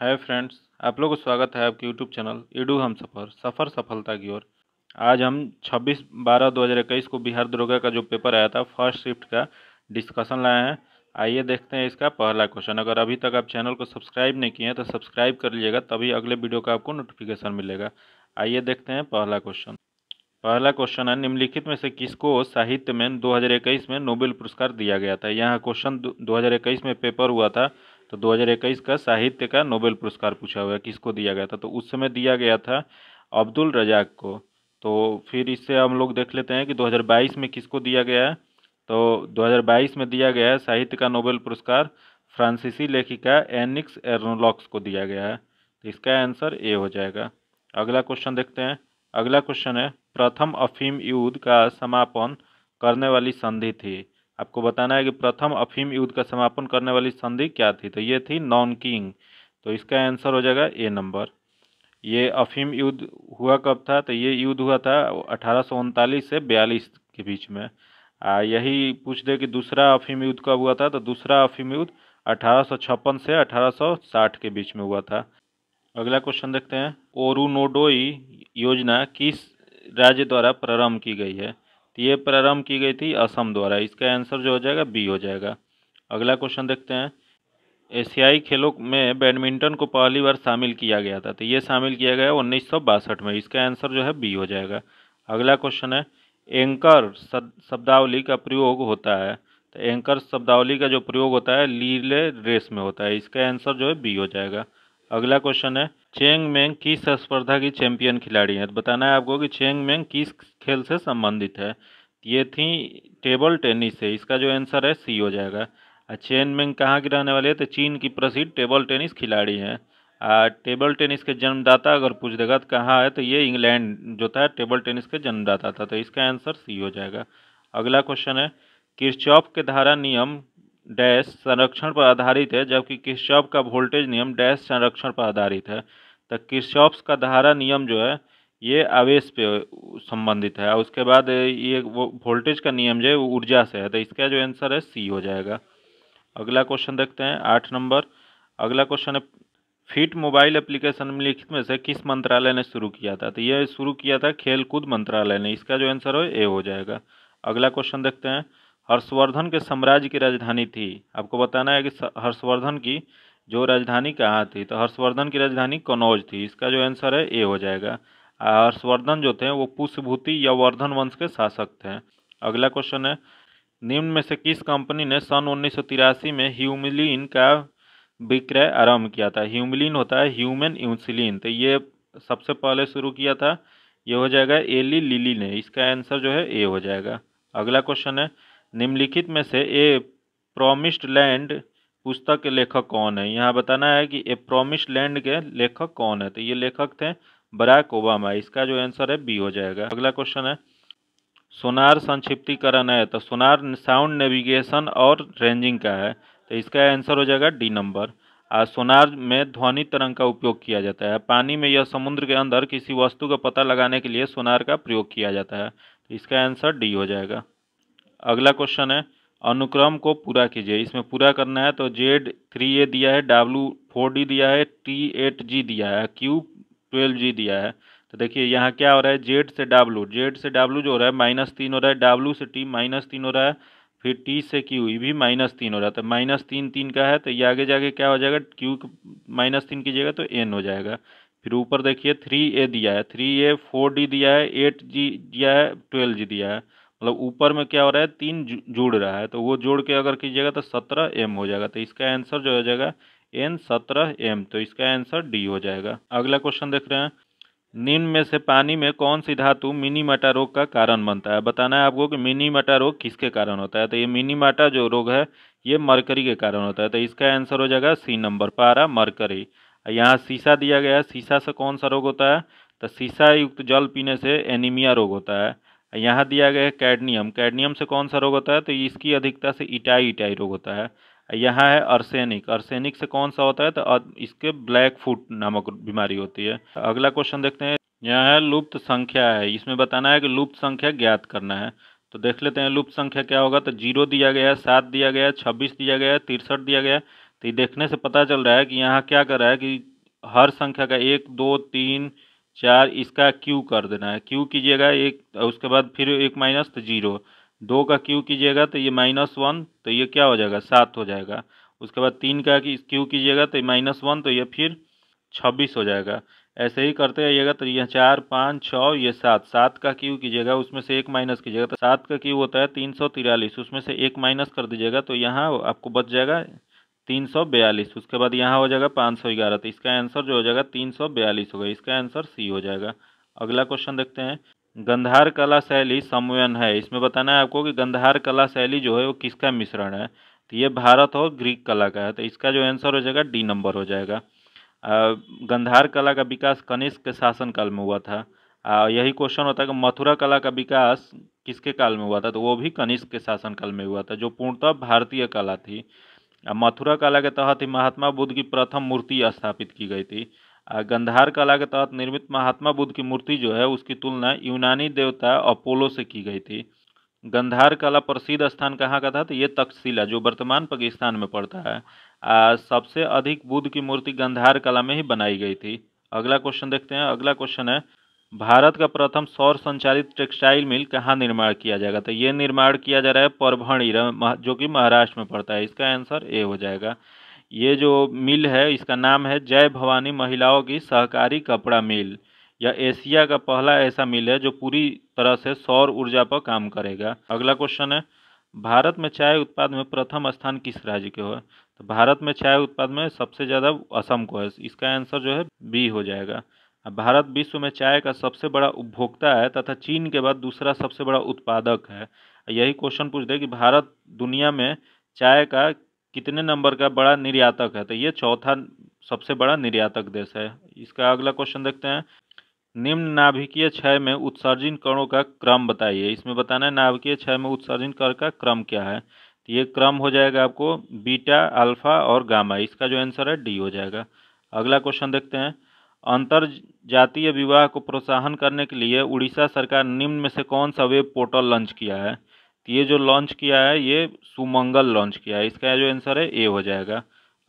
hi friends आप लोगों को स्वागत है आपके यूट्यूब चैनल ईडू हम सफ़र सफ़र सफलता की ओर आज हम 26 बारह 2021 को बिहार दरोगा का जो पेपर आया था फर्स्ट शिफ्ट का डिस्कशन लाए हैं आइए देखते हैं इसका पहला क्वेश्चन अगर अभी तक आप चैनल को सब्सक्राइब नहीं किए हैं तो सब्सक्राइब कर लीजिएगा तभी अगले वीडियो का आपको नोटिफिकेशन मिलेगा आइए देखते हैं पहला क्वेश्चन पहला क्वेश्चन है निम्नलिखित में से किसको साहित्य में 2021 में नोबेल पुरस्कार दिया गया था यहाँ क्वेश्चन 2021 में पेपर हुआ था तो 2021 का साहित्य का नोबेल पुरस्कार पूछा हुआ है किसको दिया गया था तो उस समय दिया गया था अब्दुल रजाक को तो फिर इससे हम लोग देख लेते हैं कि 2022 में किसको दिया गया है तो 2022 में दिया गया है साहित्य का नोबेल पुरस्कार फ्रांसीसी लेखिका एनिक्स एरनोलॉक्स को दिया गया है तो इसका आंसर ए हो जाएगा अगला क्वेश्चन देखते हैं अगला क्वेश्चन है प्रथम अफीम युद्ध का समापन करने वाली संधि थी आपको बताना है कि प्रथम अफीम युद्ध का समापन करने वाली संधि क्या थी तो ये थी नॉन किंग तो इसका आंसर हो जाएगा ए नंबर ये अफीम युद्ध हुआ कब था तो ये युद्ध हुआ था अठारह से बयालीस के बीच में आ यही पूछ दे कि दूसरा अफीम युद्ध कब हुआ था तो दूसरा अफीम युद्ध अठारह से 1860 के बीच में हुआ था अगला क्वेश्चन देखते हैं ओरुनोडोई योजना किस राज्य द्वारा प्रारंभ की गई है तो ये प्रारंभ की गई थी असम द्वारा इसका आंसर जो हो जाएगा बी हो जाएगा अगला क्वेश्चन देखते हैं एशियाई खेलों में बैडमिंटन को पहली बार शामिल किया गया था तो ये शामिल किया गया उन्नीस में इसका आंसर जो है बी हो जाएगा अगला क्वेश्चन है एंकर शब्दावली का प्रयोग होता है तो एंकर शब्दावली का जो प्रयोग होता है लीले रेस में होता है इसका आंसर जो है बी हो जाएगा अगला क्वेश्चन है चेंग मेंग किस स्पर्धा की चैंपियन खिलाड़ी है तो बताना है आपको कि चेंग मेंग किस खेल से संबंधित है ये थी टेबल टेनिस से इसका जो आंसर है सी हो जाएगा चेन मेंग कहाँ की रहने वाली है तो चीन की प्रसिद्ध टेबल टेनिस खिलाड़ी हैं टेबल टेनिस के जन्मदाता अगर पूछ देगा तो कहाँ है तो ये इंग्लैंड जो था टेबल टेनिस के जन्मदाता था तो इसका आंसर सी हो जाएगा अगला क्वेश्चन है किरचॉप के धारा नियम डैश संरक्षण पर आधारित है जबकि किशॉप का वोल्टेज नियम डैश संरक्षण पर आधारित है तो किशॉप्स का धारा नियम जो है ये आवेश पे संबंधित है उसके बाद ये वो वोल्टेज का नियम जो है वो ऊर्जा से है तो इसका जो आंसर है सी हो जाएगा अगला क्वेश्चन देखते हैं आठ नंबर अगला क्वेश्चन है फिट मोबाइल एप्लीकेशन लिखित में से किस मंत्रालय ने शुरू किया था तो यह शुरू किया था खेलकूद मंत्रालय ने इसका जो आंसर हो ए हो जाएगा अगला क्वेश्चन देखते हैं हर्षवर्धन के साम्राज्य की राजधानी थी आपको बताना है कि हर्षवर्धन की जो राजधानी कहाँ थी तो हर्षवर्धन की राजधानी कनौज थी इसका जो आंसर है ए हो जाएगा हर्षवर्धन जो थे वो पुष्यभूति या वर्धन वंश के शासक थे अगला क्वेश्चन है निम्न में से किस कंपनी ने सन उन्नीस में ह्यूमिलीन का विक्रय आरंभ किया था ह्यूमिलिन होता है ह्यूमन इंसुलिन तो ये सबसे पहले शुरू किया था ये हो जाएगा एली लिली ने इसका आंसर जो है ए हो जाएगा अगला क्वेश्चन है निम्नलिखित में से ए प्रोमिस्ड लैंड पुस्तक के लेखक कौन है यहाँ बताना है कि ए प्रोमिस्ड लैंड के लेखक कौन है तो ये लेखक थे बराक ओबामा इसका जो आंसर है बी हो जाएगा अगला क्वेश्चन है सोनार संक्षिप्तीकरण है तो सोनार साउंड नेविगेशन और रेंजिंग का है तो इसका आंसर हो जाएगा डी नंबर आ सोनार में ध्वनि तरंग का उपयोग किया जाता है पानी में या समुद्र के अंदर किसी वस्तु का पता लगाने के लिए सोनार का प्रयोग किया जाता है तो इसका आंसर डी हो जाएगा अगला क्वेश्चन है अनुक्रम को पूरा कीजिए इसमें पूरा करना है तो जेड थ्री ए दिया है डब्ल्यू फोर डी दिया है टी एट जी दिया है क्यू ट्वेल्व जी दिया है तो देखिए यहाँ क्या हो रहा है जेड से डब्ल्यू जेड से डब्ल्यू जो हो रहा है माइनस तीन हो रहा है डब्ल्यू से टी माइनस तीन हो रहा है फिर टी से क्यू ये भी माइनस तीन हो रहा है तो माइनस तीन तीन का है तो ये आगे जाके क्या हो जाएगा क्यू माइनस तीन कीजिएगा तो एन हो जाएगा फिर ऊपर देखिए थ्री ए दिया है थ्री ए फोर डी दिया है एट जी दिया है ट्वेल्व जी दिया है मतलब ऊपर में क्या हो रहा है तीन जुड़ रहा है तो वो जोड़ के अगर कीजिएगा तो सत्रह एम हो जाएगा तो इसका आंसर जो हो जाएगा एन सत्रह एम तो इसका आंसर डी हो जाएगा अगला क्वेश्चन देख रहे हैं निम्न में से पानी में कौन सी धातु मिनी माटा रोग का कारण बनता है बताना है आपको कि मिनी माटा रोग किसके कारण होता है तो ये मिनी माटा जो रोग है ये मरकरी के कारण होता है तो इसका आंसर हो जाएगा सी नंबर पारा मरकरी यहाँ शीशा दिया गया है शीशा से कौन सा रोग होता है तो शीशा युक्त जल पीने से एनीमिया रोग होता है यहाँ दिया गया है कैडनियम कैडनियम से कौन सा रोग होता है तो इसकी अधिकता से इटाई इटाई रोग होता है यहाँ है अर्सेनिक अर्सेनिक से कौन सा होता है तो इसके ब्लैक फूट नामक बीमारी होती है अगला क्वेश्चन देखते हैं यहाँ है लुप्त संख्या है इसमें बताना है कि लुप्त संख्या ज्ञात करना है तो देख लेते हैं लुप्त संख्या क्या होगा तो जीरो दिया गया है सात दिया गया है छब्बीस दिया गया है तिरसठ दिया गया है तो ये देखने से पता चल रहा है कि यहाँ क्या कर रहा है कि हर संख्या का एक दो तीन चार इसका क्यू कर देना है क्यू कीजिएगा एक उसके बाद फिर एक माइनस तो जीरो दो का क्यू कीजिएगा तो ये माइनस वन तो ये क्या हो जाएगा सात हो जाएगा उसके बाद तीन का क्यू कीजिएगा तो माइनस वन तो ये फिर छब्बीस हो जाएगा ऐसे ही करते रहिएगा तो यह चार पाँच छः ये सात सात का क्यू कीजिएगा उसमें से एक माइनस कीजिएगा तो सात का क्यू होता है तीन सौ तिरालीस उसमें से एक माइनस कर दीजिएगा तो यहाँ आपको बच जाएगा तीन सौ बयालीस उसके बाद यहाँ हो जाएगा पाँच सौ ग्यारह तो इसका आंसर जो हो जाएगा तीन सौ बयालीस होगा इसका आंसर सी हो जाएगा अगला क्वेश्चन देखते हैं गंधार कला शैली समूहन है इसमें बताना है आपको कि गंधार कला शैली जो है वो किसका मिश्रण है तो ये भारत और ग्रीक कला का है तो इसका जो आंसर हो जाएगा डी नंबर हो जाएगा गंधार कला का विकास कनिष्क के शासनकाल में हुआ था आ, यही क्वेश्चन होता है कि मथुरा कला का विकास किसके काल में हुआ था तो वो भी कनिष्क के शासनकाल में हुआ था जो पूर्णतः भारतीय कला थी मथुरा कला के तहत ही महात्मा बुद्ध की प्रथम मूर्ति स्थापित की गई थी गंधार कला के तहत निर्मित महात्मा बुद्ध की मूर्ति जो है उसकी तुलना यूनानी देवता अपोलो से की गई थी गंधार कला प्रसिद्ध स्थान कहाँ का था तो ये तक्षशिला जो वर्तमान पाकिस्तान में पड़ता है आ, सबसे अधिक बुद्ध की मूर्ति गंधार कला में ही बनाई गई थी अगला क्वेश्चन देखते हैं अगला क्वेश्चन है भारत का प्रथम सौर संचालित टेक्सटाइल मिल कहाँ निर्माण किया जाएगा तो ये निर्माण किया जा रहा है परभणी जो कि महाराष्ट्र में पड़ता है इसका आंसर ए हो जाएगा ये जो मिल है इसका नाम है जय भवानी महिलाओं की सहकारी कपड़ा मिल यह एशिया का पहला ऐसा मिल है जो पूरी तरह से सौर ऊर्जा पर काम करेगा अगला क्वेश्चन है भारत में चाय उत्पाद में प्रथम स्थान किस राज्य के हो तो भारत में चाय उत्पाद में सबसे ज़्यादा असम को है इसका आंसर जो है बी हो जाएगा भारत विश्व में चाय का सबसे बड़ा उपभोक्ता है तथा चीन के बाद दूसरा सबसे बड़ा उत्पादक है यही क्वेश्चन पूछ दे कि भारत दुनिया में चाय का कितने नंबर का बड़ा निर्यातक है तो ये चौथा सबसे बड़ा निर्यातक देश है इसका अगला क्वेश्चन देखते हैं निम्न नाभिकीय क्षय में उत्सर्जन कणों का क्रम बताइए इसमें बताना है नाभिकीय क्षय में उत्सर्जन कर का क्रम क्या है तो ये क्रम हो जाएगा आपको बीटा अल्फा और गामा इसका जो आंसर है डी हो जाएगा अगला क्वेश्चन देखते हैं अंतर जातीय विवाह को प्रोत्साहन करने के लिए उड़ीसा सरकार निम्न में से कौन सा वेब पोर्टल लॉन्च किया है तो ये जो लॉन्च किया है ये सुमंगल लॉन्च किया है इसका जो आंसर है ए हो जाएगा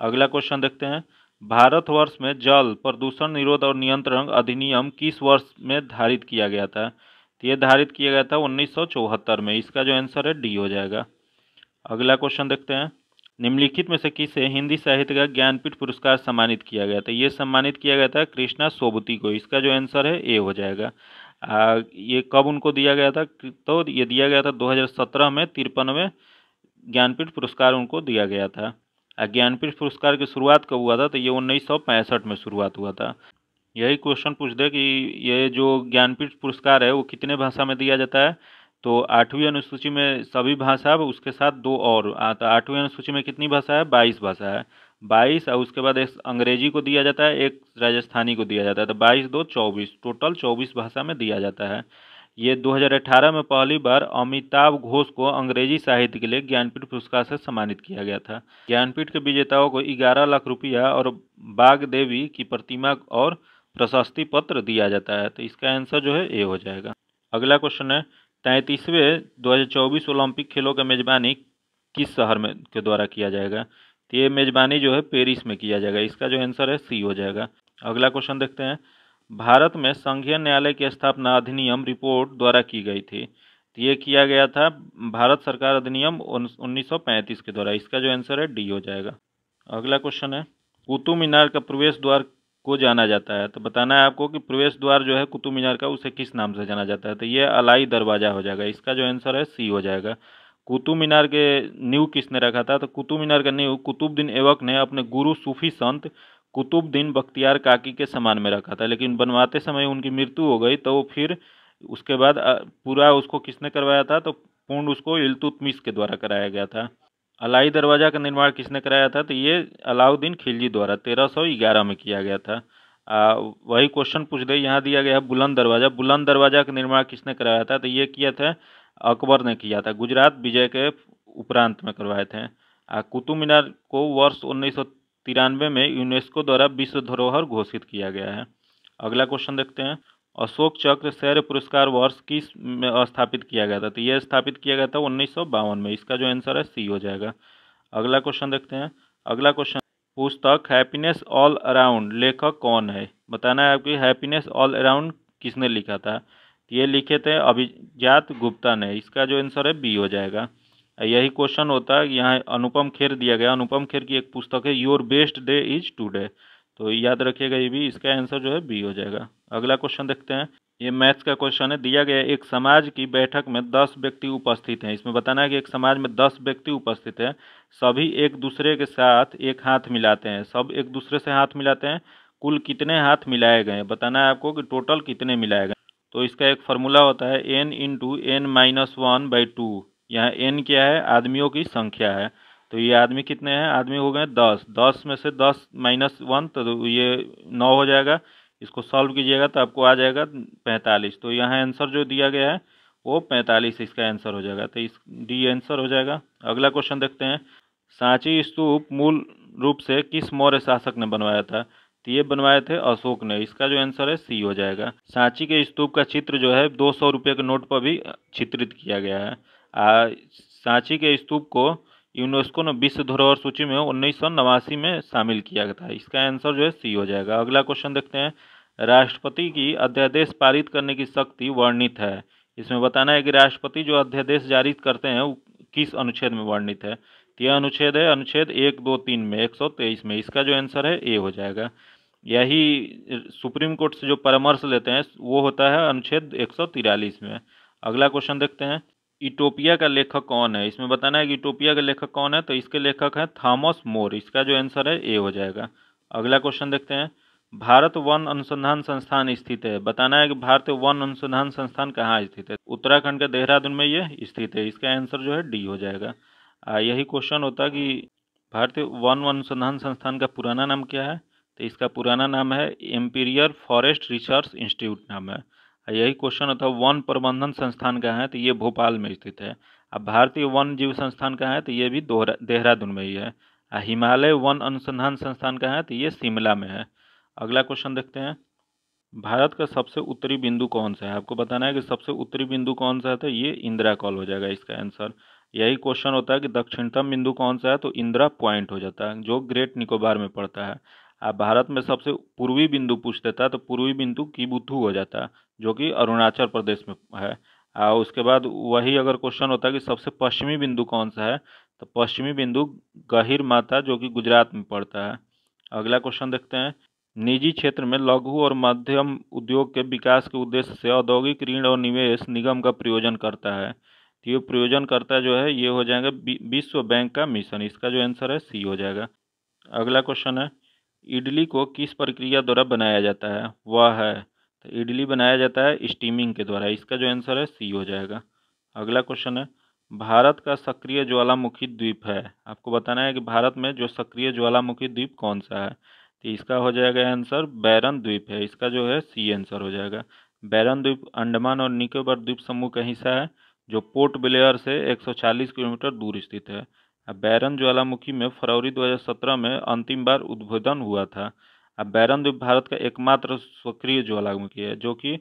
अगला क्वेश्चन देखते हैं भारतवर्ष में जल प्रदूषण निरोध और नियंत्रण अधिनियम किस वर्ष में धारित किया गया था तो ये धारित किया गया था उन्नीस में इसका जो आंसर है डी हो जाएगा अगला क्वेश्चन देखते हैं निम्नलिखित में से किसे हिंदी साहित्य का ज्ञानपीठ पुरस्कार सम्मानित किया गया था ये सम्मानित किया गया था कृष्णा सोबती को इसका जो आंसर है ए हो जाएगा आ, ये कब उनको दिया गया था तो ये दिया गया था 2017 में तिरपनवें ज्ञानपीठ पुरस्कार उनको दिया गया था ज्ञानपीठ पुरस्कार की शुरुआत कब हुआ था तो ये उन्नीस में शुरुआत हुआ था यही क्वेश्चन पूछ दे कि ये जो ज्ञानपीठ पुरस्कार है वो कितने भाषा में दिया जाता है तो आठवीं अनुसूची में सभी भाषा उसके साथ दो और तो आठवीं अनुसूची में कितनी भाषा है बाईस भाषा है बाईस और उसके बाद एक अंग्रेजी को दिया जाता है एक राजस्थानी को दिया जाता है तो बाईस दो चौबीस टोटल चौबीस भाषा में दिया जाता है ये 2018 में पहली बार अमिताभ घोष को अंग्रेजी साहित्य के लिए ज्ञानपीठ पुरस्कार से सम्मानित किया गया था ज्ञानपीठ के विजेताओं को 11 लाख रुपया और बाग देवी की प्रतिमा और प्रशस्ति पत्र दिया जाता है तो इसका आंसर जो है ए हो जाएगा अगला क्वेश्चन है तैंतीसवें 2024 ओलंपिक खेलों का मेज़बानी किस शहर में के द्वारा किया जाएगा तो ये मेज़बानी जो है पेरिस में किया जाएगा इसका जो आंसर है सी हो जाएगा अगला क्वेश्चन देखते हैं भारत में संघीय न्यायालय की स्थापना अधिनियम रिपोर्ट द्वारा की गई थी तो ये किया गया था भारत सरकार अधिनियम उन्नीस के द्वारा इसका जो आंसर है डी हो जाएगा अगला क्वेश्चन है कुतुब मीनार का प्रवेश द्वार को जाना जाता है तो बताना है आपको कि प्रवेश द्वार जो है कुतुब मीनार का उसे किस नाम से जाना जाता है तो ये अलाई दरवाज़ा हो जाएगा इसका जो आंसर है सी हो जाएगा कुतुब मीनार के न्यू किसने रखा था तो कुतुब मीनार का न्यू कुतुबद्दीन एवक ने अपने गुरु सूफी संत कुतुबद्दीन बख्तियार काकी के समान में रखा था लेकिन बनवाते समय उनकी मृत्यु हो गई तो फिर उसके बाद पूरा उसको किसने करवाया था तो पूर्ण उसको इलतुतमिश के द्वारा कराया गया था अलाई दरवाज़ा का निर्माण किसने कराया था तो ये अलाउद्दीन खिलजी द्वारा तेरह सौ ग्यारह में किया गया था आ, वही क्वेश्चन पूछ दे यहाँ दिया गया है बुलंद दरवाज़ा बुलंद दरवाज़ा का निर्माण किसने कराया था तो ये किया था अकबर ने किया था गुजरात विजय के उपरांत में करवाए थे आ कुतुब मीनार को वर्ष उन्नीस में यूनेस्को द्वारा विश्व धरोहर घोषित किया गया है अगला क्वेश्चन देखते हैं अशोक चक्र शौर्य पुरस्कार वर्ष किस में स्थापित किया गया था तो यह स्थापित किया गया था उन्नीस में इसका जो आंसर है सी हो जाएगा अगला क्वेश्चन देखते हैं अगला क्वेश्चन पुस्तक हैप्पीनेस ऑल अराउंड लेखक कौन है बताना है आपकी हैप्पीनेस ऑल अराउंड किसने लिखा था तो ये लिखे थे अभिजात गुप्ता ने इसका जो आंसर है बी हो जाएगा यही क्वेश्चन होता है यहाँ अनुपम खेर दिया गया अनुपम खेर की एक पुस्तक है your best day is today तो याद रखिएगा ये भी इसका आंसर जो है बी हो जाएगा अगला क्वेश्चन देखते हैं ये मैथ्स का क्वेश्चन है दिया गया एक समाज की बैठक में दस व्यक्ति उपस्थित हैं इसमें बताना है कि एक समाज में दस व्यक्ति उपस्थित हैं सभी एक दूसरे के साथ एक हाथ मिलाते हैं सब एक दूसरे से हाथ मिलाते हैं कुल कितने हाथ मिलाए गए बताना है आपको कि टोटल कितने मिलाए गए तो इसका एक फॉर्मूला होता है N into N minus one by two यहाँ एन क्या है आदमियों की संख्या है तो ये आदमी कितने हैं आदमी हो गए दस दस में से दस माइनस वन तो ये नौ हो जाएगा इसको सॉल्व कीजिएगा तो आपको आ जाएगा पैंतालीस तो यहाँ आंसर जो दिया गया है वो पैंतालीस इसका आंसर हो जाएगा तो इस डी आंसर हो जाएगा अगला क्वेश्चन देखते हैं सांची स्तूप मूल रूप से किस मौर्य शासक ने बनवाया था तो ये बनवाए थे अशोक ने इसका जो आंसर है सी हो जाएगा सांची के स्तूप का चित्र जो है दो सौ रुपये के नोट पर भी चित्रित किया गया है आ, सांची के स्तूप को यूनेस्को ने विश्व धरोहर सूची में उन्नीस में शामिल किया गया था इसका आंसर जो है सी हो जाएगा अगला क्वेश्चन देखते हैं राष्ट्रपति की अध्यादेश पारित करने की शक्ति वर्णित है इसमें बताना है कि राष्ट्रपति जो अध्यादेश जारी करते हैं वो किस अनुच्छेद में वर्णित है तो यह अनुच्छेद है अनुच्छेद एक दो तीन में एक सौ तेईस में इसका जो आंसर है ए हो जाएगा यही सुप्रीम कोर्ट से जो परामर्श लेते हैं वो होता है अनुच्छेद एक सौ तिरालीस में अगला क्वेश्चन देखते हैं इटोपिया का लेखक कौन है इसमें बताना है कि इटोपिया का लेखक कौन है तो इसके लेखक है थॉमस मोर इसका जो आंसर है ए हो जाएगा अगला क्वेश्चन देखते हैं भारत वन अनुसंधान संस्थान स्थित है बताना है कि भारत वन अनुसंधान संस्थान कहाँ स्थित है उत्तराखंड के देहरादून में ये स्थित है इसका आंसर जो है डी हो जाएगा आ, यही क्वेश्चन होता कि भारतीय वन अनुसंधान संस्थान का पुराना नाम क्या है तो इसका पुराना नाम है एम्पीरियर फॉरेस्ट रिसर्च इंस्टीट्यूट नाम है यही क्वेश्चन होता है वन प्रबंधन संस्थान का है तो ये भोपाल में स्थित है अब भारतीय वन जीव संस्थान का है तो ये भी देहरादून में ही है हिमालय वन अनुसंधान संस्थान का है तो ये शिमला में है अगला क्वेश्चन देखते हैं भारत का सबसे उत्तरी बिंदु कौन सा है आपको बताना है कि सबसे उत्तरी बिंदु कौन सा है तो ये इंदिरा कॉल हो जाएगा इसका आंसर यही क्वेश्चन होता है कि दक्षिणतम बिंदु कौन सा है तो इंदिरा पॉइंट हो जाता है जो ग्रेट निकोबार में पड़ता है आप भारत में सबसे पूर्वी बिंदु पूछ देता तो पूर्वी बिंदु कीबुथू हो जाता जो कि अरुणाचल प्रदेश में है और उसके बाद वही अगर क्वेश्चन होता कि सबसे पश्चिमी बिंदु कौन सा है तो पश्चिमी बिंदु गहिर माता जो कि गुजरात में पड़ता है अगला क्वेश्चन देखते हैं निजी क्षेत्र में लघु और मध्यम उद्योग के विकास के उद्देश्य से औद्योगिक ऋण और निवेश निगम का प्रयोजन करता है तो ये प्रयोजनकर्ता जो है ये हो जाएगा विश्व बैंक का मिशन इसका जो आंसर है सी हो जाएगा अगला क्वेश्चन है इडली को किस प्रक्रिया द्वारा बनाया जाता है वह है तो इडली बनाया जाता है स्टीमिंग के द्वारा इसका जो आंसर है सी हो जाएगा अगला क्वेश्चन है भारत का सक्रिय ज्वालामुखी द्वीप है आपको बताना है कि भारत में जो सक्रिय ज्वालामुखी द्वीप कौन सा है तो इसका हो जाएगा आंसर बैरन द्वीप है इसका जो है सी आंसर हो जाएगा बैरन द्वीप अंडमान और निकोबार द्वीप समूह का हिस्सा है जो पोर्ट ब्लेयर से 140 किलोमीटर दूर स्थित है बैरन ज्वालामुखी में फरवरी 2017 में अंतिम बार उद्बोधन हुआ था अब बैरन द्वीप भारत का एकमात्र स्वक्रिय ज्वालामुखी है जो कि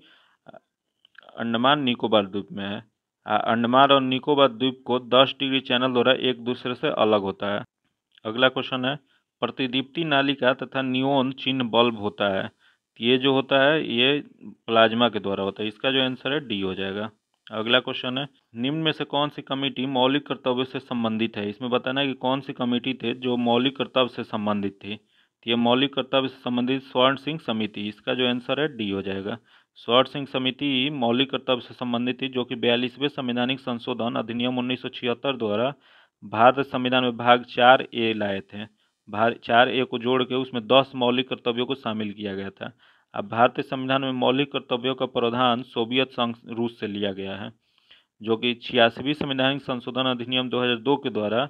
अंडमान निकोबार द्वीप में है अंडमान और निकोबार द्वीप को 10 डिग्री चैनल द्वारा एक दूसरे से अलग होता है अगला क्वेश्चन है प्रतिदीप्ति नालिका तथा नियोन चिन्ह बल्ब होता है ये जो होता है ये प्लाज्मा के द्वारा होता है इसका जो आंसर है डी हो जाएगा अगला क्वेश्चन है निम्न में से कौन सी कमेटी मौलिक कर्तव्य से संबंधित है इसमें बताना है कि कौन सी कमेटी थे जो मौलिक कर्तव्य से संबंधित थी तो मौलिक कर्तव्य से संबंधित स्वर्ण सिंह समिति इसका जो आंसर है डी हो जाएगा स्वर्ण सिंह समिति मौलिक कर्तव्य से संबंधित थी जो कि बयालीसवें संवैधानिक संशोधन अधिनियम उन्नीस द्वारा भारत संविधान में भाग चार ए लाए थे भाग चार ए को जोड़ के उसमें दस मौलिक कर्तव्यों को शामिल किया गया था अब भारतीय संविधान में मौलिक कर्तव्यों का प्रावधान सोवियत संघ रूस से लिया गया है जो कि छियासीवीं संवैधानिक संशोधन अधिनियम 2002 के द्वारा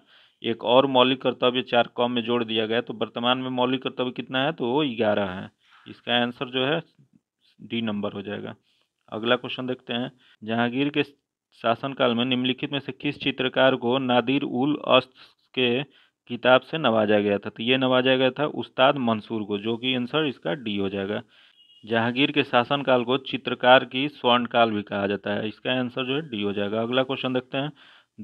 एक और मौलिक कर्तव्य चार कॉम में जोड़ दिया गया तो वर्तमान में मौलिक कर्तव्य कितना है तो वो ग्यारह है इसका आंसर जो है डी नंबर हो जाएगा अगला क्वेश्चन देखते हैं जहांगीर के शासनकाल में निम्नलिखित में से किस चित्रकार को नादिर उल अस्त के किताब से नवाजा गया था तो ये नवाजा गया था उस्ताद मंसूर को जो कि आंसर इसका डी हो जाएगा जहांगीर के शासनकाल को चित्रकार की स्वर्णकाल भी कहा जाता है इसका आंसर जो है डी हो जाएगा अगला क्वेश्चन देखते हैं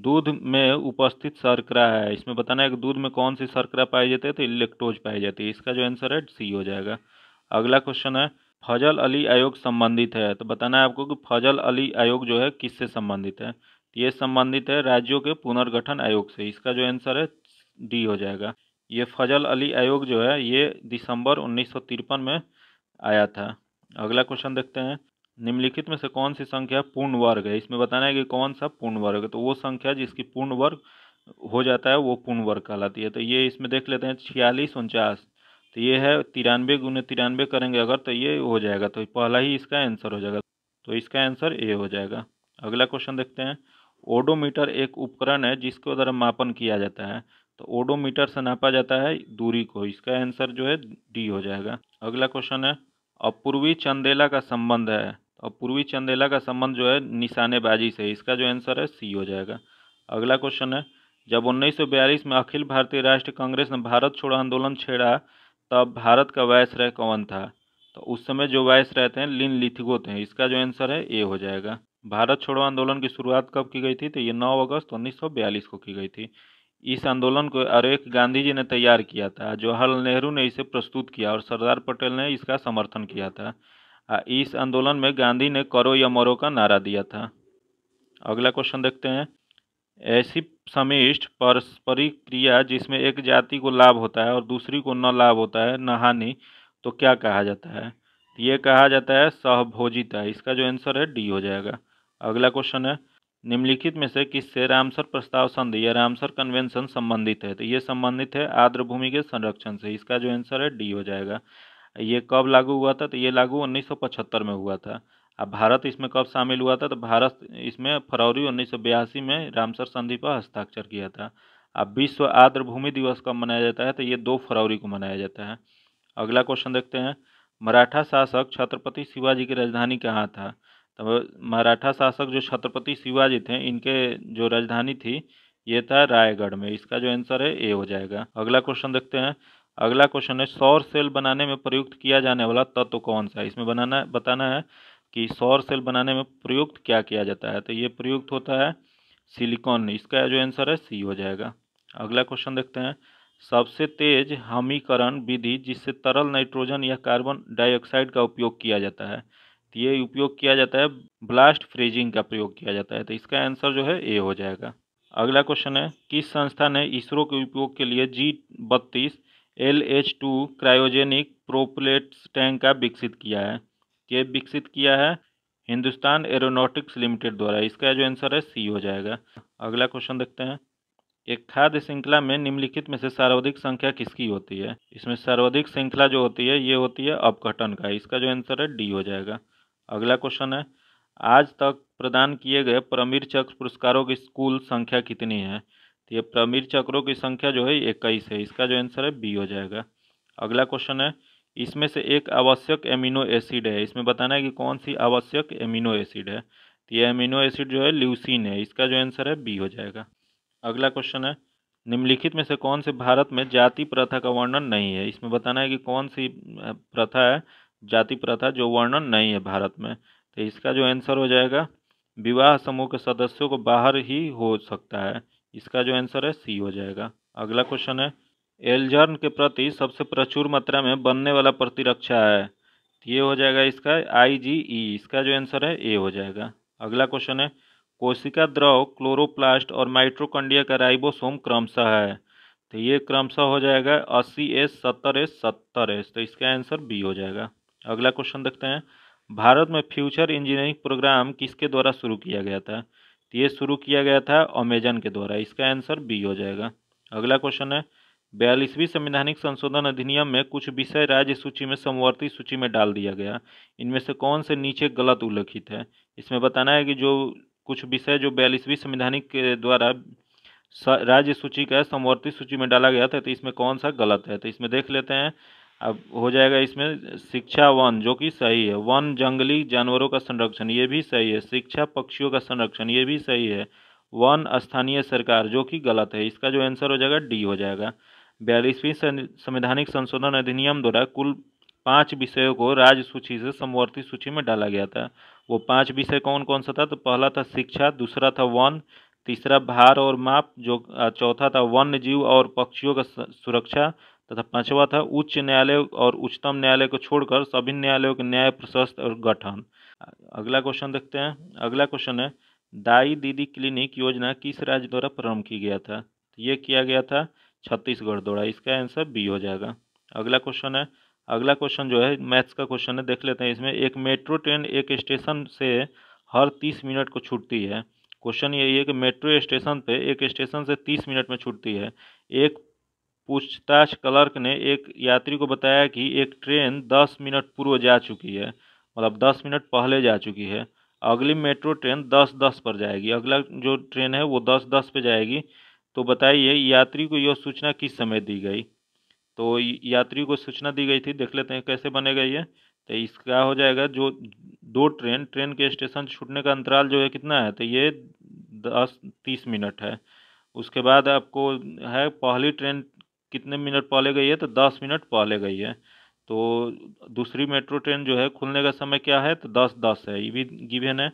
दूध में उपस्थित शर्करा है इसमें बताना है कि दूध में कौन सी शर्करा पाई जाती है तो इलेक्ट्रोज पाई जाती है इसका जो आंसर है सी हो जाएगा अगला क्वेश्चन है फजल अली आयोग संबंधित है तो बताना है आपको कि फजल अली आयोग जो है किससे संबंधित है तो ये संबंधित है राज्यों के पुनर्गठन आयोग से इसका जो आंसर है डी हो जाएगा ये फजल अली आयोग जो है ये दिसंबर उन्नीस में आया था अगला क्वेश्चन देखते हैं निम्नलिखित में से कौन सी संख्या पूर्ण वर्ग है इसमें बताना है कि कौन सा पूर्ण वर्ग है तो वो संख्या जिसकी पूर्ण वर्ग हो जाता है वो पूर्ण वर्ग कहलाती है तो ये इसमें देख लेते हैं छियालीस उनचास तो ये है तिरानवे गुने तिरानवे करेंगे अगर तो ये हो जाएगा तो पहला ही इसका आंसर हो जाएगा तो इसका आंसर ए हो जाएगा अगला क्वेश्चन देखते हैं ओडोमीटर एक उपकरण है जिसके द्वारा मापन किया जाता है तो ओडोमीटर से नापा जाता है दूरी को इसका आंसर जो है डी हो जाएगा अगला क्वेश्चन है और पूर्वी चंदेला का संबंध है और पूर्वी चंदेला का संबंध जो है निशानेबाजी से इसका जो आंसर है सी हो जाएगा अगला क्वेश्चन है जब 1942 में अखिल भारतीय राष्ट्रीय कांग्रेस ने भारत छोड़ो आंदोलन छेड़ा तब भारत का वायस रह कौन था तो उस समय जो रहते हैं लिन लिथिगो थे इसका जो आंसर है ए हो जाएगा भारत छोड़ो आंदोलन की शुरुआत कब की गई थी तो ये 9 अगस्त 1942 को की गई थी इस आंदोलन को अरेक गांधी जी ने तैयार किया था जवाहरलाल नेहरू ने इसे प्रस्तुत किया और सरदार पटेल ने इसका समर्थन किया था इस आंदोलन में गांधी ने करो या मरो का नारा दिया था अगला क्वेश्चन देखते हैं ऐसी समिष्ट पारस्परिक क्रिया जिसमें एक जाति को लाभ होता है और दूसरी को न लाभ होता है न हानि तो क्या कहा जाता है तो ये कहा जाता है सहभोजिता इसका जो आंसर है डी हो जाएगा अगला क्वेश्चन है निम्नलिखित में से किससे रामसर प्रस्ताव संधि या रामसर कन्वेंशन संबंधित है तो ये संबंधित है आर्द्र भूमि के संरक्षण से इसका जो आंसर है डी हो जाएगा ये कब लागू हुआ था तो ये लागू 1975 में हुआ था अब भारत इसमें कब शामिल हुआ था तो भारत इसमें फरवरी उन्नीस में रामसर संधि पर हस्ताक्षर किया था अब विश्व आर्द्र भूमि दिवस कब मनाया जाता है तो ये दो फरवरी को मनाया जाता है अगला क्वेश्चन देखते हैं मराठा शासक छत्रपति शिवाजी की राजधानी कहाँ था तो मराठा शासक जो छत्रपति शिवाजी थे इनके जो राजधानी थी ये था रायगढ़ में इसका जो आंसर है ए हो जाएगा अगला क्वेश्चन देखते हैं अगला क्वेश्चन है सौर सेल बनाने में प्रयुक्त किया जाने वाला तत्व तो कौन सा है इसमें बनाना बताना है कि सौर सेल बनाने में प्रयुक्त क्या किया जाता है तो ये प्रयुक्त होता है सिलिकॉन इसका जो आंसर है सी हो जाएगा अगला क्वेश्चन देखते हैं सबसे तेज हमीकरण विधि जिससे तरल नाइट्रोजन या कार्बन डाइऑक्साइड का उपयोग किया जाता है ये उपयोग किया जाता है ब्लास्ट फ्रीजिंग का प्रयोग किया जाता है तो इसका आंसर जो है ए हो जाएगा अगला क्वेश्चन है किस संस्था ने इसरो के उपयोग के लिए जी बत्तीस L H two cryogenic propellants tank का विकसित किया है ये विकसित किया है हिंदुस्तान एरोनॉटिक्स लिमिटेड द्वारा इसका जो आंसर है सी हो जाएगा अगला क्वेश्चन देखते हैं एक खाद्य श्रृंखला में निम्नलिखित में से सर्वाधिक संख्या किसकी होती है इसमें सर्वाधिक श्रृंखला जो होती है ये होती है अपघटन का इसका जो आंसर है डी हो जाएगा अगला क्वेश्चन है आज तक प्रदान किए गए प्रमीर चक्र पुरस्कारों की कुल संख्या कितनी है तो ये प्रमीर चक्रों की संख्या जो है इक्कीस है इसका जो आंसर है बी हो जाएगा अगला क्वेश्चन है इसमें से एक आवश्यक एमिनो एसिड है इसमें बताना है कि कौन सी आवश्यक एमिनो एसिड है तो ये एमिनो एसिड जो है ल्यूसिन है इसका जो आंसर है बी हो जाएगा अगला क्वेश्चन है निम्नलिखित में से कौन से भारत में जाति प्रथा का वर्णन नहीं है इसमें बताना है कि कौन सी प्रथा है जाति प्रथा जो वर्णन नहीं है भारत में तो इसका जो आंसर हो जाएगा विवाह समूह के सदस्यों को बाहर ही हो सकता है इसका जो आंसर है सी हो जाएगा अगला क्वेश्चन है एल्जर्न के प्रति सबसे प्रचुर मात्रा में बनने वाला प्रतिरक्षा है ये हो जाएगा इसका आई जी ई इसका जो आंसर है ए हो जाएगा अगला क्वेश्चन है कोशिका द्रव क्लोरोप्लास्ट और माइट्रोकंडिया का राइबोसोम क्रमशः है तो ये क्रमशः हो जाएगा अस्सी एस सत्तर एस सत्तर एस तो इसका आंसर बी हो जाएगा अगला क्वेश्चन देखते हैं भारत में फ्यूचर इंजीनियरिंग प्रोग्राम किसके द्वारा शुरू किया गया था तो ये शुरू किया गया था अमेजन के द्वारा इसका आंसर बी हो जाएगा अगला क्वेश्चन है बयालीसवीं संवैधानिक संशोधन अधिनियम में कुछ विषय राज्य सूची में समवर्ती सूची में डाल दिया गया इनमें से कौन से नीचे गलत उल्लेखित है इसमें बताना है कि जो कुछ विषय जो बयालीसवीं संविधानिक के द्वारा राज्य सूची का समवर्ती सूची में डाला गया था तो इसमें कौन सा गलत है तो इसमें देख लेते हैं अब हो जाएगा इसमें शिक्षा वन जो कि सही है वन जंगली जानवरों का संरक्षण ये भी सही है शिक्षा पक्षियों का संरक्षण ये भी सही है वन स्थानीय सरकार जो कि गलत है इसका जो आंसर हो जाएगा डी हो जाएगा बयालीसवीं संवैधानिक संशोधन अधिनियम द्वारा कुल पांच विषयों को राज्य सूची से समवर्ती सूची में डाला गया था वो पांच विषय कौन कौन सा था तो पहला था शिक्षा दूसरा था वन तीसरा भार और माप जो चौथा था वन्य जीव और पक्षियों का सुरक्षा तथा पांचवा था उच्च न्यायालय और उच्चतम न्यायालय को छोड़कर सभी न्यायालयों के न्याय प्रशस्त और गठन अगला क्वेश्चन देखते हैं अगला क्वेश्चन है दाई दीदी क्लिनिक योजना किस राज्य द्वारा प्रारंभ की गया था तो ये किया गया था छत्तीसगढ़ द्वारा इसका आंसर बी हो जाएगा अगला क्वेश्चन है अगला क्वेश्चन जो है मैथ्स का क्वेश्चन है देख लेते हैं इसमें एक मेट्रो ट्रेन एक स्टेशन से हर तीस मिनट को छूटती है क्वेश्चन यही है कि मेट्रो स्टेशन पे एक स्टेशन से तीस मिनट में छूटती है एक पूछताछ क्लर्क ने एक यात्री को बताया कि एक ट्रेन 10 मिनट पूर्व जा चुकी है मतलब 10 मिनट पहले जा चुकी है अगली मेट्रो ट्रेन दस पर जाएगी अगला जो ट्रेन है वो दस पर जाएगी तो बताइए यात्री को यह सूचना किस समय दी गई तो यात्री को सूचना दी गई थी देख लेते हैं कैसे बनेगा ये तो इसका हो जाएगा जो दो ट्रेन ट्रेन के स्टेशन छूटने का अंतराल जो है कितना है तो ये दस तीस मिनट है उसके बाद आपको है पहली ट्रेन कितने मिनट पहले गई है तो दस मिनट पहले गई है तो दूसरी मेट्रो ट्रेन जो है खुलने का समय क्या है तो दस दस है ये भी गिवेन है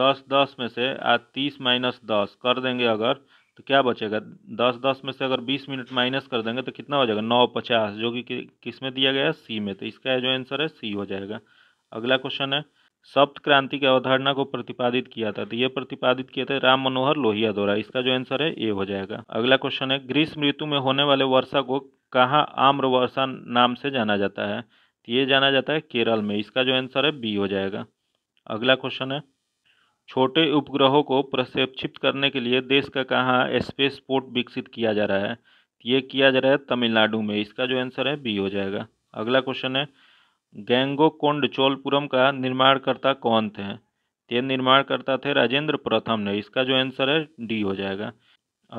दस दस में से आज तीस माइनस दस कर देंगे अगर तो क्या बचेगा दस दस में से अगर बीस मिनट माइनस कर देंगे तो कितना हो जाएगा नौ पचास जो कि किस में दिया गया है सी में तो इसका जो आंसर है सी हो जाएगा अगला क्वेश्चन है सप्त क्रांति की अवधारणा को प्रतिपादित किया था तो ये प्रतिपादित किए थे राम मनोहर लोहिया द्वारा इसका जो आंसर है ए हो जाएगा अगला क्वेश्चन है ग्रीष्म ऋतु में होने वाले वर्षा को कहाँ आम्र वर्षा नाम से जाना जाता है तो ये जाना जाता है केरल में इसका जो आंसर है बी हो जाएगा अगला क्वेश्चन है छोटे उपग्रहों को प्रक्षेपित करने के लिए देश का कहाँ स्पेस पोर्ट विकसित किया जा रहा है तो ये किया जा रहा है तमिलनाडु में इसका जो आंसर है बी हो जाएगा अगला क्वेश्चन है गैंगोकोंड चोलपुरम का निर्माणकर्ता कौन थे ये निर्माणकर्ता थे राजेंद्र प्रथम ने इसका जो आंसर है डी हो जाएगा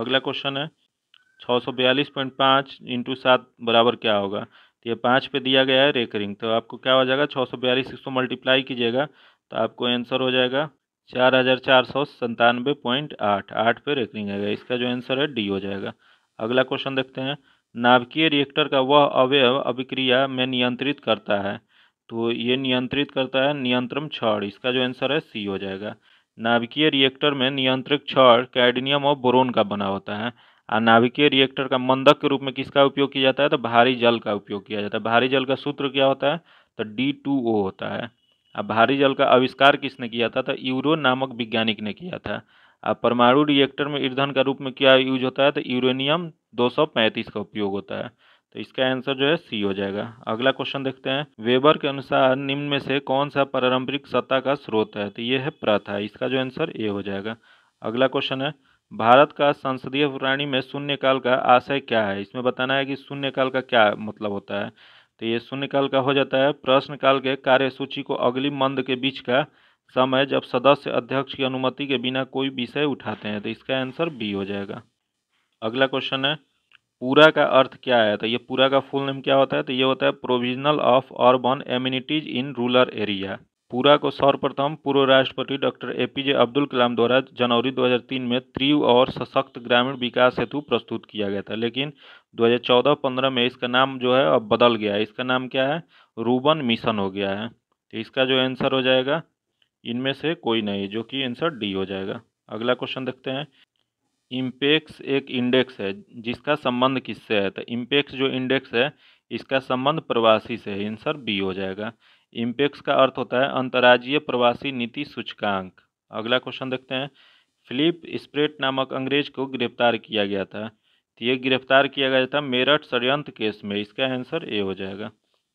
अगला क्वेश्चन है छः सौ बयालीस पॉइंट पाँच इंटू सात बराबर क्या होगा तो ये पाँच पे दिया गया है रेकरिंग तो आपको क्या हो जाएगा छः सौ बयालीस इसको मल्टीप्लाई कीजिएगा तो आपको आंसर हो जाएगा चार हज़ार चार सौ संतानवे पॉइंट आठ आठ पे रेकरिंग आएगा इसका जो आंसर है डी हो जाएगा अगला क्वेश्चन देखते हैं नाभिकीय रिएक्टर का वह अवयव अभिक्रिया में नियंत्रित करता है तो ये नियंत्रित करता है नियंत्रण छड़ इसका जो आंसर है सी हो जाएगा नाभिकीय रिएक्टर में नियंत्रक छड़ कैडनियम और बोरोन का बना होता है और नाभिकीय रिएक्टर का मंदक के रूप में किसका उपयोग किया जाता है तो भारी जल का उपयोग किया जाता है भारी जल का सूत्र क्या होता है तो डी टू ओ होता है अब भारी जल का आविष्कार किसने किया था तो यूरो नामक वैज्ञानिक ने किया था अब परमाणु रिएक्टर में ईंधन का रूप में क्या यूज होता है तो यूरेनियम 235 का उपयोग होता है तो इसका आंसर जो है सी हो जाएगा अगला क्वेश्चन देखते हैं वेबर के अनुसार निम्न में से कौन सा पारंपरिक सत्ता का स्रोत है तो ये है प्रथा इसका जो आंसर ए हो जाएगा अगला क्वेश्चन है भारत का संसदीय प्राणी में शून्यकाल का आशय क्या है इसमें बताना है कि शून्यकाल का क्या मतलब होता है तो ये शून्यकाल का हो जाता है प्रश्नकाल के कार्यसूची को अगली मंद के बीच का समय जब सदस्य अध्यक्ष की अनुमति के बिना कोई विषय उठाते हैं तो इसका आंसर बी हो जाएगा अगला क्वेश्चन है पूरा का अर्थ क्या है तो ये पूरा का फुल नेम क्या होता है तो ये होता है provisional of urban amenities in rural area पूरा को सर्वप्रथम पूर्व राष्ट्रपति doctor A P J Abdul Kalam द्वारा जनवरी 2003 में त्रिव और सशक्त ग्रामीण विकास हेतु प्रस्तुत किया गया था लेकिन 2014-15 में इसका नाम जो है अब बदल गया है इसका नाम क्या है रूबन मिशन हो गया है तो इसका जो आंसर हो जाएगा इनमें से कोई नहीं जो कि आंसर डी हो जाएगा अगला क्वेश्चन देखते हैं इम्पेक्स एक इंडेक्स है जिसका संबंध किससे है तो इम्पेक्स जो इंडेक्स है इसका संबंध प्रवासी से है आंसर बी हो जाएगा इम्पेक्स का अर्थ होता है अंतर्राज्यीय प्रवासी नीति सूचकांक अगला क्वेश्चन देखते हैं फिलिप स्प्रेट नामक अंग्रेज को गिरफ्तार किया गया था तो ये गिरफ्तार किया गया था मेरठ षडयंत्र केस में इसका आंसर ए हो जाएगा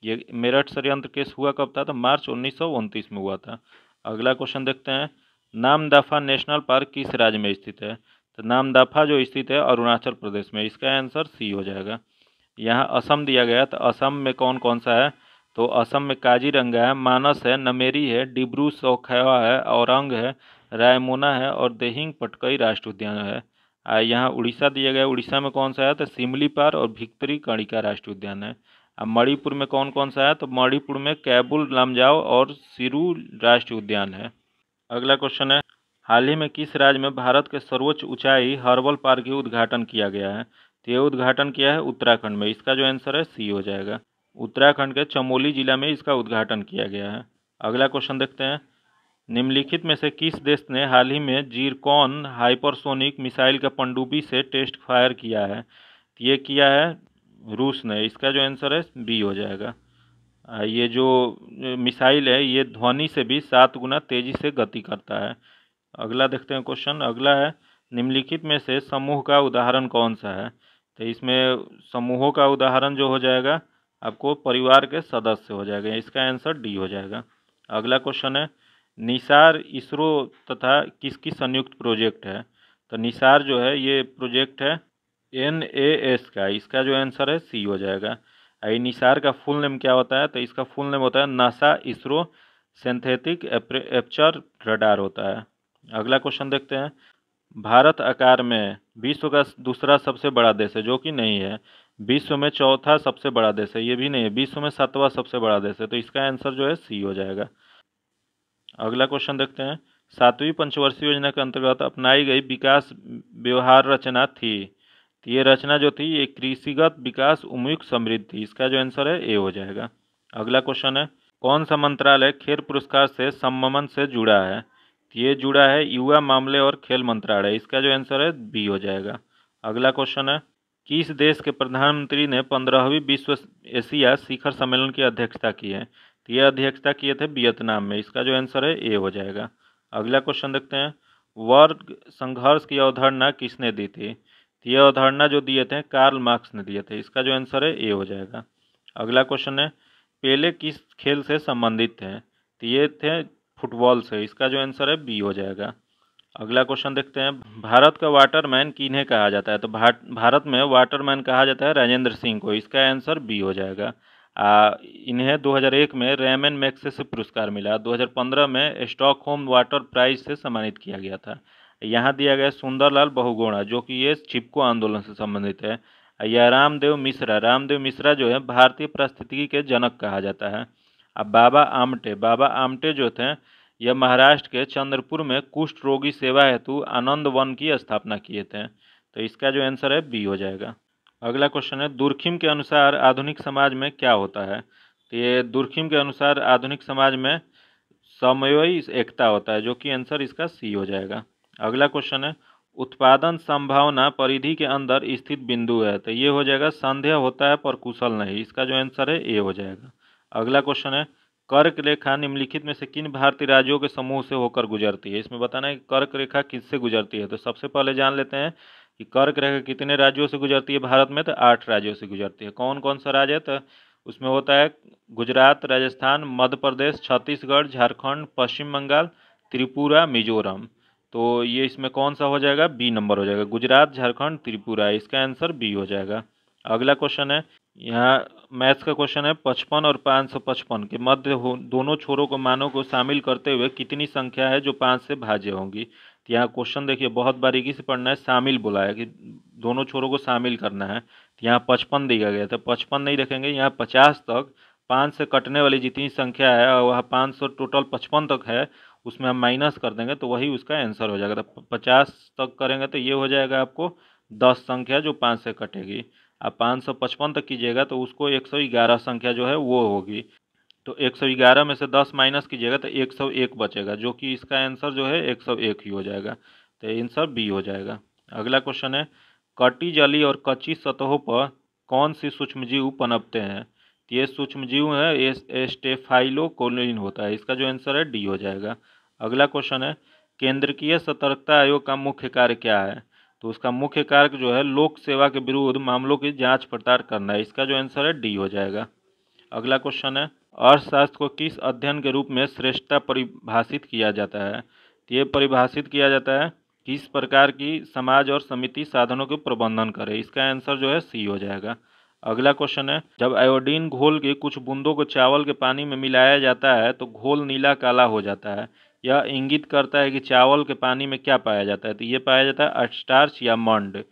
ये मेरठ षडयंत्र केस हुआ कब था तो मार्च उन्नीस में हुआ था अगला क्वेश्चन देखते हैं दफा नेशनल पार्क किस राज्य में स्थित है तो नामदाफा जो स्थित है अरुणाचल प्रदेश में इसका आंसर सी हो जाएगा यहाँ असम दिया गया तो असम में कौन कौन सा है तो असम में काजीरंगा है मानस है नमेरी है डिब्रू सोखवा है औरंग है रायमोना है और देहिंग पटकई राष्ट्रीय उद्यान है आ यहाँ उड़ीसा दिया गया उड़ीसा में कौन सा है तो सिमलीपार और भिक्तरी कणिका राष्ट्रीय उद्यान है अब मणिपुर में कौन कौन सा है तो मणिपुर में कैबुल लमजाओ और सिरू राष्ट्रीय उद्यान है अगला क्वेश्चन है हाल ही में किस राज्य में भारत के सर्वोच्च ऊंचाई हर्बल पार्क की उद्घाटन किया गया है तो ये उद्घाटन किया है उत्तराखंड में इसका जो आंसर है सी हो जाएगा उत्तराखंड के चमोली जिला में इसका उद्घाटन किया गया है अगला क्वेश्चन देखते हैं निम्नलिखित में से किस देश ने हाल ही में जीरकॉन हाइपरसोनिक मिसाइल का पंडुबी से टेस्ट फायर किया है तो ये किया है रूस ने इसका जो आंसर है बी हो जाएगा ये जो मिसाइल है ये ध्वनि से भी सात गुना तेज़ी से गति करता है अगला देखते हैं क्वेश्चन अगला है निम्नलिखित में से समूह का उदाहरण कौन सा है तो इसमें समूहों का उदाहरण जो हो जाएगा आपको परिवार के सदस्य हो जाएगा इसका आंसर डी हो जाएगा अगला क्वेश्चन है निसार इसरो तथा किसकी संयुक्त प्रोजेक्ट है तो निसार जो है ये प्रोजेक्ट है एन ए एस का इसका जो आंसर है सी हो जाएगा आई निसार का फुल नेम क्या होता है तो इसका फुल नेम होता है NASA ISRO synthetic aperture radar होता है अगला क्वेश्चन देखते हैं भारत आकार में विश्व का दूसरा सबसे बड़ा देश है जो कि नहीं है विश्व में चौथा सबसे बड़ा देश है ये भी नहीं है विश्व में सातवां सबसे बड़ा देश है तो इसका आंसर जो है सी हो जाएगा अगला क्वेश्चन देखते हैं सातवीं पंचवर्षीय योजना के अंतर्गत अपनाई गई विकास व्यवहार रचना थी तो ये रचना जो थी ये कृषिगत विकास उमुख समृद्धि थी इसका जो आंसर है ए हो जाएगा अगला क्वेश्चन है कौन सा मंत्रालय खेल पुरस्कार से सम्मन से जुड़ा है ये जुड़ा है युवा मामले और खेल मंत्रालय इसका जो आंसर है बी हो जाएगा अगला क्वेश्चन है किस देश के प्रधानमंत्री ने पंद्रहवीं विश्व एशिया शिखर सम्मेलन की अध्यक्षता की है तो ये अध्यक्षता किए थे वियतनाम में इसका जो आंसर है ए हो जाएगा अगला क्वेश्चन देखते हैं वर्ग संघर्ष की अवधारणा किसने दी थी तो ये अवधारणा जो दिए थे कार्ल मार्क्स ने दिए थे इसका जो आंसर है ए हो जाएगा अगला क्वेश्चन है पहले किस खेल से संबंधित थे तो ये थे फुटबॉल से इसका जो आंसर है बी हो जाएगा अगला क्वेश्चन देखते हैं भारत का वाटरमैन किन्हें कहा जाता है तो भारत में वाटरमैन कहा जाता है राजेंद्र सिंह को इसका आंसर बी हो जाएगा आ, इन्हें 2001 में रेमन से पुरस्कार मिला 2015 में स्टॉक होम वाटर प्राइज से सम्मानित किया गया था यहाँ दिया गया सुंदरलाल बहुगुणा जो कि ये चिपको आंदोलन से संबंधित है या रामदेव मिश्रा रामदेव मिश्रा जो है भारतीय परिस्थिति के जनक कहा जाता है अब बाबा आमटे बाबा आमटे जो थे यह महाराष्ट्र के चंद्रपुर में कुष्ठ रोगी सेवा हेतु आनंद वन की स्थापना किए थे तो इसका जो आंसर है बी हो जाएगा अगला क्वेश्चन है दुर्खिम के अनुसार आधुनिक समाज में क्या होता है तो ये दुर्खिम के अनुसार आधुनिक समाज में समयी एकता होता है जो कि आंसर इसका सी हो जाएगा अगला क्वेश्चन है उत्पादन संभावना परिधि के अंदर स्थित बिंदु है तो ये हो जाएगा संदेह होता है पर कुशल नहीं इसका जो आंसर है ए हो जाएगा अगला क्वेश्चन है कर्क रेखा निम्नलिखित में से किन भारतीय राज्यों के समूह से होकर गुजरती है इसमें बताना है कि कर्क रेखा किससे गुजरती है तो सबसे पहले जान लेते हैं कि कर्क रेखा कितने राज्यों से गुजरती है भारत में तो आठ राज्यों से गुजरती है कौन कौन सा राज्य है तो उसमें होता है गुजरात राजस्थान मध्य प्रदेश छत्तीसगढ़ झारखंड पश्चिम बंगाल त्रिपुरा मिजोरम तो ये इसमें कौन सा हो जाएगा बी नंबर हो जाएगा गुजरात झारखंड त्रिपुरा इसका आंसर बी हो जाएगा अगला क्वेश्चन है यहाँ मैथ्स का क्वेश्चन है पचपन और पाँच सौ पचपन के मध्य हो दोनों छोरों को मानों को शामिल करते हुए कितनी संख्या है जो पाँच से भाज्य होंगी तो यहाँ क्वेश्चन देखिए बहुत बारीकी से पढ़ना है शामिल बोला है कि दोनों छोरों को शामिल करना है तो यहाँ पचपन दिया गया था पचपन नहीं रखेंगे यहाँ पचास तक पाँच से कटने वाली जितनी संख्या है और वह पाँच सौ टोटल पचपन तक है उसमें हम माइनस कर देंगे तो वही उसका आंसर हो जाएगा तो पचास तक करेंगे तो ये हो जाएगा आपको दस संख्या जो पाँच से कटेगी आप पाँच सौ पचपन तक कीजिएगा तो उसको एक सौ ग्यारह संख्या जो है वो होगी तो एक सौ ग्यारह में से दस माइनस कीजिएगा तो एक सौ एक बचेगा जो कि इसका आंसर जो है एक सौ एक ही हो जाएगा तो आंसर बी हो जाएगा अगला क्वेश्चन है कटी जली और कच्ची सतहों पर कौन सी सूक्ष्मजीव पनपते हैं तो ये सूक्ष्मजीव है एस्टेफाइलो कोलिन होता है इसका जो आंसर है डी हो जाएगा अगला क्वेश्चन है की सतर्कता आयोग का मुख्य कार्य क्या है तो उसका मुख्य कार्य जो है लोक सेवा के विरुद्ध मामलों की जांच पड़ताल करना है इसका जो आंसर है डी हो जाएगा अगला क्वेश्चन है अर्थशास्त्र को किस अध्ययन के रूप में श्रेष्ठता परिभाषित किया जाता है तो ये परिभाषित किया जाता है किस प्रकार की समाज और समिति साधनों के प्रबंधन करे इसका आंसर जो है सी हो जाएगा अगला क्वेश्चन है जब आयोडीन घोल के कुछ बूंदों को चावल के पानी में मिलाया जाता है तो घोल नीला काला हो जाता है यह इंगित करता है कि चावल के पानी में क्या पाया जाता है तो ये पाया जाता है अस्टार्च या मंड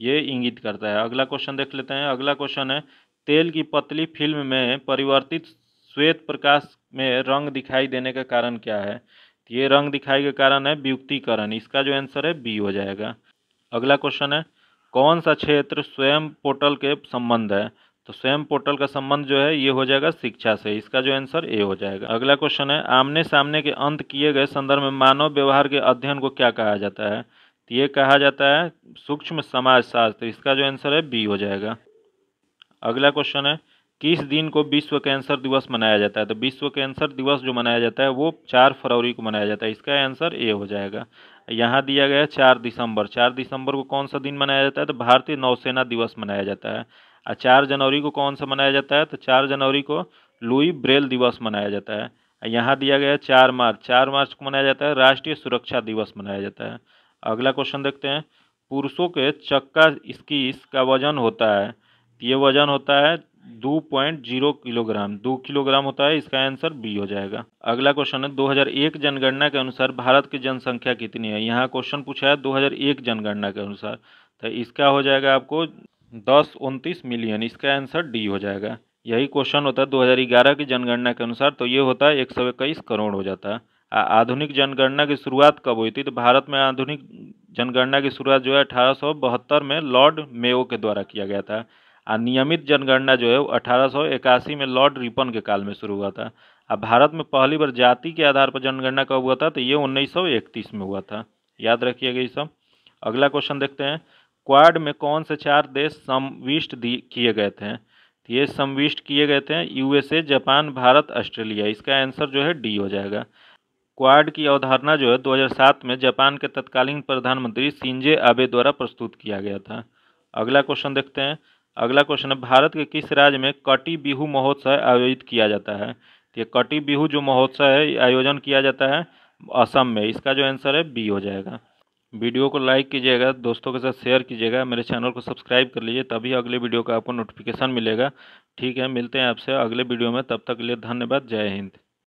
ये इंगित करता है अगला क्वेश्चन देख लेते हैं अगला क्वेश्चन है तेल की पतली फिल्म में परिवर्तित श्वेत प्रकाश में रंग दिखाई देने का कारण क्या है तो ये रंग दिखाई के कारण है व्युक्तिकरण इसका जो आंसर है बी हो जाएगा अगला क्वेश्चन है कौन सा क्षेत्र स्वयं पोर्टल के संबंध है तो स्वयं पोर्टल का संबंध जो है ये हो जाएगा शिक्षा से इसका जो आंसर ए हो जाएगा अगला क्वेश्चन है आमने सामने के अंत किए गए संदर्भ में मानव व्यवहार के अध्ययन को क्या कहा जाता है तो ये कहा जाता है सूक्ष्म समाजशास्त्र इसका जो आंसर है बी हो जाएगा अगला क्वेश्चन है किस दिन को विश्व कैंसर दिवस मनाया जाता है तो विश्व कैंसर दिवस जो मनाया जाता है वो चार फरवरी को मनाया जाता है इसका आंसर ए हो जाएगा यहाँ दिया गया है चार दिसंबर चार दिसंबर को कौन सा दिन मनाया जाता है तो भारतीय नौसेना दिवस मनाया जाता है और चार जनवरी को कौन सा मनाया जाता है तो चार जनवरी को लुई ब्रेल दिवस मनाया जाता है यहाँ दिया गया है चार मार्च चार मार्च को मनाया जाता है राष्ट्रीय सुरक्षा दिवस मनाया जाता है अगला क्वेश्चन देखते हैं पुरुषों के चक्का इसकी इसका वजन होता है ये वजन होता है दो पॉइंट जीरो किलोग्राम दो किलोग्राम होता है इसका आंसर बी हो जाएगा अगला क्वेश्चन है 2001 जनगणना के अनुसार भारत की जनसंख्या कितनी है यहाँ क्वेश्चन पूछा है 2001 जनगणना के अनुसार तो इसका हो जाएगा आपको दस उनतीस मिलियन इसका आंसर डी हो जाएगा यही क्वेश्चन होता है 2011 की जनगणना के अनुसार तो ये होता है एक सौ इक्कीस करोड़ हो जाता है आधुनिक जनगणना की शुरुआत कब हुई थी तो भारत में आधुनिक जनगणना की शुरुआत जो है अठारह में लॉर्ड मेयो के द्वारा किया गया था और नियमित जनगणना जो है वो अठारह में लॉर्ड रिपन के काल में शुरू हुआ था अब भारत में पहली बार जाति के आधार पर जनगणना कब हुआ था तो ये 1931 में हुआ था याद रखिएगा ये सब अगला क्वेश्चन देखते हैं क्वाड में कौन से चार देश समविष्ट किए गए थे तो ये समविष्ट किए गए थे यूएसए जापान भारत ऑस्ट्रेलिया इसका आंसर जो है डी हो जाएगा क्वाड की अवधारणा जो है 2007 में जापान के तत्कालीन प्रधानमंत्री सिंजे आबे द्वारा प्रस्तुत किया गया था अगला क्वेश्चन देखते हैं अगला क्वेश्चन है भारत के किस राज्य में कटी बिहू महोत्सव आयोजित किया जाता है तो ये कटी बिहू जो महोत्सव है आयोजन किया जाता है असम में इसका जो आंसर है बी हो जाएगा वीडियो को लाइक कीजिएगा दोस्तों के साथ शेयर कीजिएगा मेरे चैनल को सब्सक्राइब कर लीजिए तभी अगले वीडियो का आपको नोटिफिकेशन मिलेगा ठीक है मिलते हैं आपसे अगले वीडियो में तब तक के लिए धन्यवाद जय हिंद